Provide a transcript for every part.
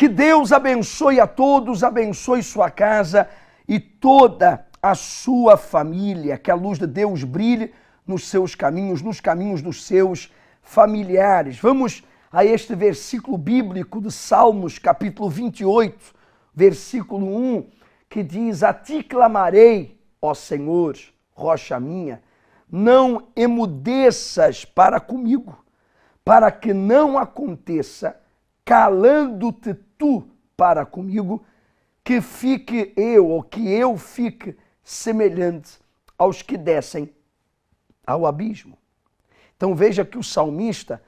Que Deus abençoe a todos, abençoe sua casa e toda a sua família. Que a luz de Deus brilhe nos seus caminhos, nos caminhos dos seus familiares. Vamos a este versículo bíblico de Salmos, capítulo 28, versículo 1, que diz: A ti clamarei, ó Senhor, rocha minha, não emudeças para comigo, para que não aconteça calando-te tu para comigo, que fique eu, ou que eu fique semelhante aos que descem ao abismo. Então veja que o salmista,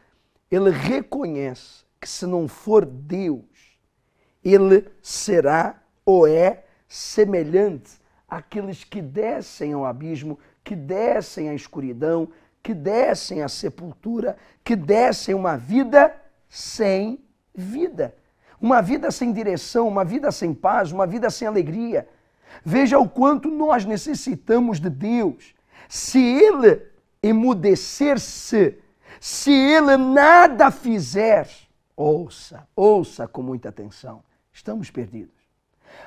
ele reconhece que se não for Deus, ele será ou é semelhante àqueles que descem ao abismo, que descem à escuridão, que descem à sepultura, que descem uma vida sem vida. Uma vida sem direção, uma vida sem paz, uma vida sem alegria. Veja o quanto nós necessitamos de Deus. Se Ele emudecer-se, se Ele nada fizer, ouça, ouça com muita atenção, estamos perdidos.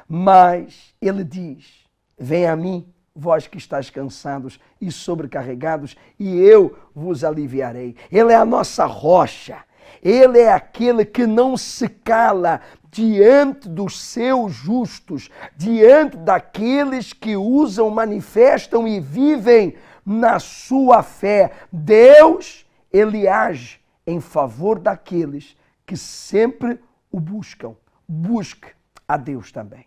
Mas Ele diz: Vem a mim, vós que estáis cansados e sobrecarregados, e eu vos aliviarei. Ele é a nossa rocha. Ele é aquele que não se cala diante dos seus justos, diante daqueles que usam, manifestam e vivem na sua fé. Deus, ele age em favor daqueles que sempre o buscam. Busque a Deus também.